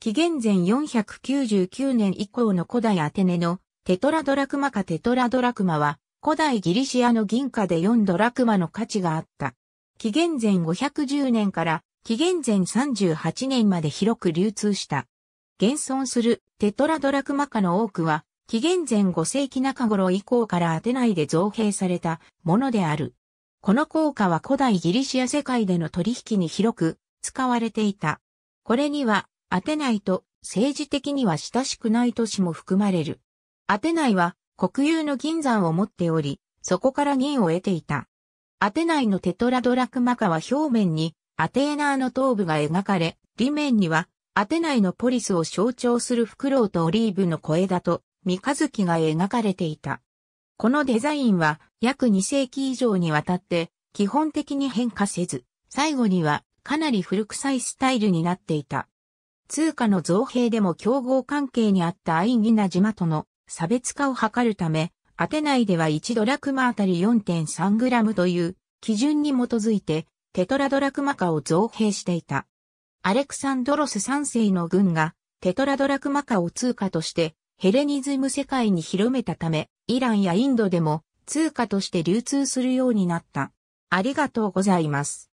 紀元前499年以降の古代アテネのテトラドラクマかテトラドラクマは古代ギリシアの銀貨で4ドラクマの価値があった。紀元前510年から紀元前38年まで広く流通した。現存するテトラドラクマ貨の多くは紀元前5世紀中頃以降からアテナイで造幣されたものである。この効果は古代ギリシア世界での取引に広く使われていた。これにはアテナイと政治的には親しくない都市も含まれる。アテナイは国有の銀山を持っており、そこから銀を得ていた。アテナイのテトラドラクマカは表面にアテーナーの頭部が描かれ、裏面にはアテナイのポリスを象徴するフクロウとオリーブの小枝と三日月が描かれていた。このデザインは約2世紀以上にわたって基本的に変化せず、最後にはかなり古臭いスタイルになっていた。通貨の造幣でも競合関係にあったアイギナ島との差別化を図るため、アテナイでは1ドラクマあたり 4.3g という基準に基づいてテトラドラクマ化を造幣していた。アレクサンドロス3世の軍がテトラドラクマ化を通貨としてヘレニズム世界に広めたため、イランやインドでも通貨として流通するようになった。ありがとうございます。